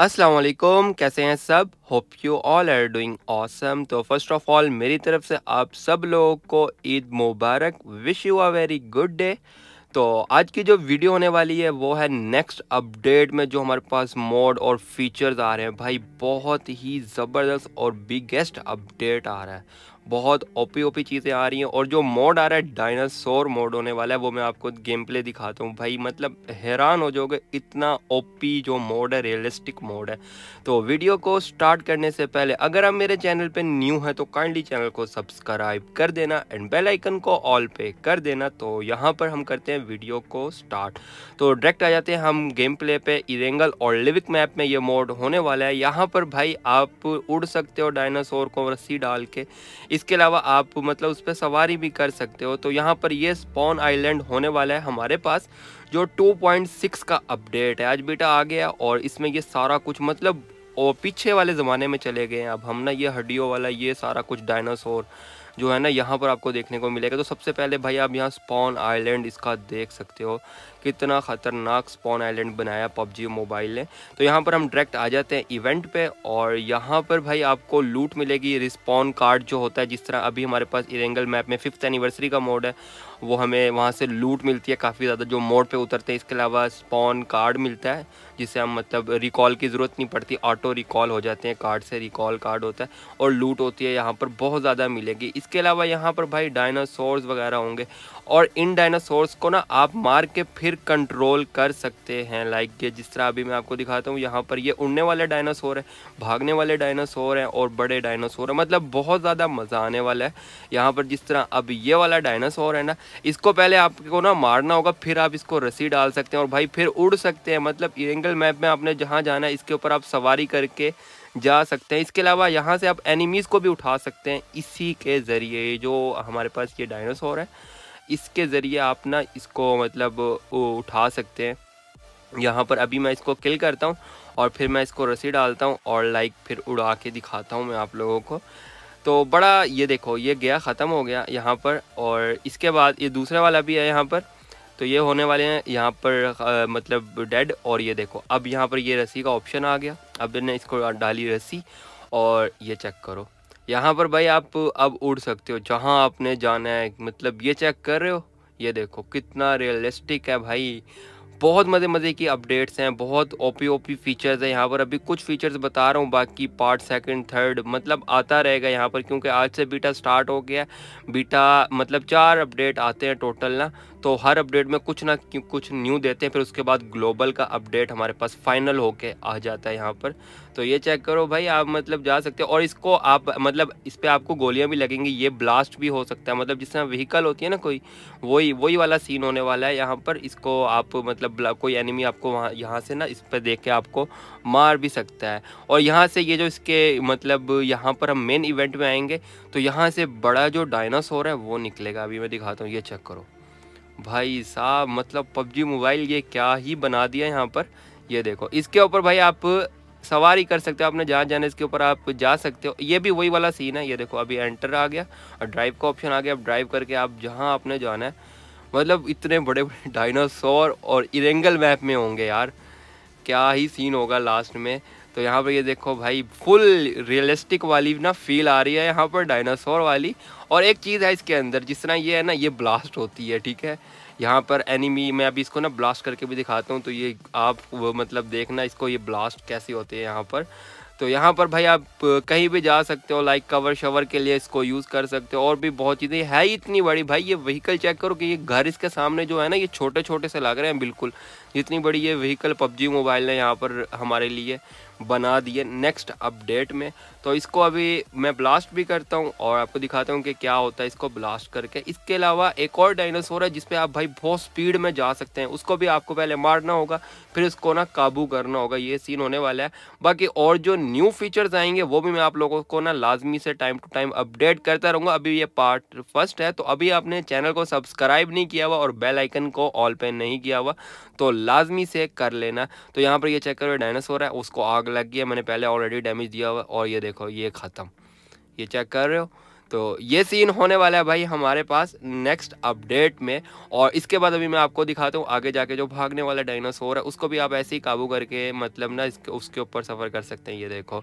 अस्सलाम वालेकुम कैसे हैं सब hope you all are doing awesome तो फर्स्ट ऑफ ऑल मेरी तरफ से आप सब लोगों को ईद मुबारक wish you a very good day तो आज की जो वीडियो होने वाली है वो है नेक्स्ट अपडेट में जो हमारे पास मोड और फीचर्स आ रहे हैं भाई बहुत ही ज़बरदस्त और बिगेस्ट अपडेट आ रहा है बहुत ओपी ओपी चीज़ें आ रही हैं और जो मोड आ रहा है डायनासोर मोड होने वाला है वो मैं आपको गेम प्ले दिखाता हूँ भाई मतलब हैरान हो जाओगे इतना ओपी जो मोड है रियलिस्टिक मोड है तो वीडियो को स्टार्ट करने से पहले अगर आप मेरे चैनल पर न्यू हैं तो काइंडली चैनल को सब्सक्राइब कर देना एंड बेलाइकन को ऑल पे कर देना तो यहाँ पर हम करते हैं वीडियो को स्टार्ट तो डायरेक्ट आ जाते हैं हम गेम प्ले पे इरेंगल और लिविक मैप में ये मोड होने वाला है यहाँ पर भाई आप उड़ सकते हो डायनासोर को रस्सी डाल के इसके अलावा आप मतलब उस पर सवारी भी कर सकते हो तो यहाँ पर ये स्पॉन आइलैंड होने वाला है हमारे पास जो 2.6 का अपडेट है आज बेटा आ गया और इसमें ये सारा कुछ मतलब और पीछे वाले ज़माने में चले गए हैं अब हम ना ये हड्डियों वाला ये सारा कुछ डायनासोर जो है ना यहाँ पर आपको देखने को मिलेगा तो सबसे पहले भाई आप यहाँ स्पॉन आइलैंड इसका देख सकते हो कितना ख़तरनाक स्पॉन आइलैंड बनाया पबजी मोबाइल ने तो यहाँ पर हम डायरेक्ट आ जाते हैं इवेंट पे और यहाँ पर भाई आपको लूट मिलेगी रिस्पॉन कार्ड जो होता है जिस तरह अभी हमारे पास इरेंगल मैप में फिफ्थ एनिवर्सरी का मोड है वो हमें वहाँ से लूट मिलती है काफ़ी ज़्यादा जो मोड पे उतरते हैं इसके अलावा स्पॉन कार्ड मिलता है जिससे हम मतलब रिकॉल की ज़रूरत नहीं पड़ती ऑटो रिकॉल हो जाते हैं कार्ड से रिकॉल कार्ड होता है और लूट होती है यहाँ पर बहुत ज़्यादा मिलेगी इसके अलावा यहाँ पर भाई डायनासोर्स वगैरह होंगे और इन डायनासोर्स को ना आप मार के फिर कंट्रोल कर सकते हैं लाइक ये जिस तरह अभी मैं आपको दिखाता हूँ यहाँ पर ये उड़ने वाले डायनासोर है भागने वाले डायनासोर हैं और बड़े डायनासोर हैं मतलब बहुत ज़्यादा मज़ा आने वाला है यहाँ पर जिस तरह अब ये वाला डायनासोर है ना इसको पहले आपको ना मारना होगा फिर आप इसको रस्सी डाल सकते हैं और भाई फिर उड़ सकते हैं मतलब एंगल मैप में आपने जहाँ जाना है इसके ऊपर आप सवारी करके जा सकते हैं इसके अलावा यहाँ से आप एनिमीज़ को भी उठा सकते हैं इसी के ज़रिए जो हमारे पास ये डायनासोर है इसके ज़रिए आप ना इसको मतलब उठा सकते हैं यहाँ पर अभी मैं इसको किल करता हूँ और फिर मैं इसको रस्सी डालता हूँ और लाइक फिर उड़ा के दिखाता हूँ मैं आप लोगों को तो बड़ा ये देखो ये गया ख़त्म हो गया यहाँ पर और इसके बाद ये दूसरा वाला भी है यहाँ पर तो ये होने वाले हैं यहाँ पर आ, मतलब डेड और ये देखो अब यहाँ पर ये रस्सी का ऑप्शन आ गया अब मैंने इसको डाली रस्सी और ये चेक करो यहाँ पर भाई आप अब उड़ सकते हो जहाँ आपने जाना है मतलब ये चेक कर रहे हो ये देखो कितना रियलिस्टिक है भाई बहुत मज़े मज़े की अपडेट्स हैं बहुत ओपी ओपी फीचर्स हैं यहाँ पर अभी कुछ फीचर्स बता रहा हूँ बाकी पार्ट सेकंड थर्ड मतलब आता रहेगा यहाँ पर क्योंकि आज से बीटा स्टार्ट हो गया बीटा मतलब चार अपडेट आते हैं टोटल ना तो हर अपडेट में कुछ ना कुछ न्यू देते हैं फिर उसके बाद ग्लोबल का अपडेट हमारे पास फाइनल होके आ जाता है यहाँ पर तो ये चेक करो भाई आप मतलब जा सकते हो और इसको आप मतलब इस पर आपको गोलियाँ भी लगेंगी ये ब्लास्ट भी हो सकता है मतलब जिस तरह व्हीकल होती है ना कोई वही वही वाला सीन होने वाला है यहाँ पर इसको आप मतलब कोई एनिमी आपको वहाँ यहाँ से ना इस पर देख के आपको मार भी सकता है और यहाँ से ये जो इसके मतलब यहाँ पर हम मेन इवेंट में आएंगे तो यहाँ से बड़ा जो डायनासोर है वो निकलेगा अभी मैं दिखाता हूँ ये चेक करो भाई साहब मतलब पबजी मोबाइल ये क्या ही बना दिया यहाँ पर ये देखो इसके ऊपर भाई आप सवारी कर सकते हो आपने जहाँ जाना इसके ऊपर आप जा सकते हो ये भी वही वाला सीन है ये देखो अभी एंटर आ गया और ड्राइव का ऑप्शन आ गया अब ड्राइव करके आप जहाँ आपने जाना है मतलब इतने बड़े बड़े डायनासोर और इरेंगल मैप में होंगे यार क्या ही सीन होगा लास्ट में तो यहाँ पर ये देखो भाई फुल रियलिस्टिक वाली ना फील आ रही है यहाँ पर डायनासोर वाली और एक चीज़ है इसके अंदर जिस तरह ये है ना ये ब्लास्ट होती है ठीक है यहाँ पर एनिमी मैं अभी इसको ना ब्लास्ट करके भी दिखाता हूँ तो ये आप मतलब देखना इसको ये ब्लास्ट कैसे होते हैं यहाँ पर तो यहाँ पर भाई आप कहीं भी जा सकते हो लाइक कवर शवर के लिए इसको यूज़ कर सकते हो और भी बहुत चीज़ें है ही इतनी बड़ी भाई ये व्हीकल चेक करो कि ये घर इसके सामने जो है ना ये छोटे छोटे से लग रहे हैं बिल्कुल जितनी बड़ी ये व्हीकल पबजी मोबाइल ने यहाँ पर हमारे लिए बना दिए नेक्स्ट अपडेट में तो इसको अभी मैं ब्लास्ट भी करता हूँ और आपको दिखाता हूँ कि क्या होता है इसको ब्लास्ट करके इसके अलावा एक और डायनासोर है जिसपे आप भाई बहुत स्पीड में जा सकते हैं उसको भी आपको पहले मारना होगा फिर उसको ना काबू करना होगा ये सीन होने वाला है बाकी और जो न्यू फीचर्स आएंगे वो भी मैं आप लोगों को ना लाजमी से टाइम टू टाइम अपडेट करता रहूँगा अभी ये पार्ट फर्स्ट है तो अभी आपने चैनल को सब्सक्राइब नहीं किया हुआ और बेलाइकन को ऑल पे नहीं किया हुआ तो लाजमी से कर लेना तो यहाँ पर ये चेक करो डायनासोर है उसको आग लग गई है मैंने पहले ऑलरेडी डैमेज दिया हुआ और ये देखो ये ख़त्म ये चेक कर रहे हो तो ये सीन होने वाला है भाई हमारे पास नेक्स्ट अपडेट में और इसके बाद अभी मैं आपको दिखाता हूँ आगे जाके जो भागने वाला डायनासोर है उसको भी आप ऐसे ही काबू करके मतलब ना इसके उसके ऊपर सफ़र कर सकते हैं ये देखो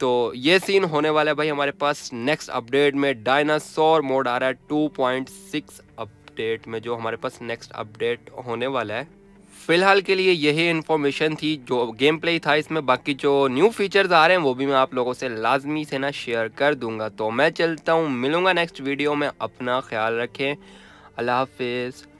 तो ये सीन होने वाला है भाई हमारे पास नेक्स्ट अपडेट में डायनासोर मोड आ रहा है 2.6 अपडेट में जो हमारे पास नेक्स्ट अपडेट होने वाला है फिलहाल के लिए यही इन्फॉर्मेशन थी जो गेम प्ले था इसमें बाकी जो न्यू फीचर्स आ रहे हैं वो भी मैं आप लोगों से लाजमी से ना शेयर कर दूंगा तो मैं चलता हूँ मिलूंगा नेक्स्ट वीडियो में अपना ख्याल रखें अल्लाह हाफिज़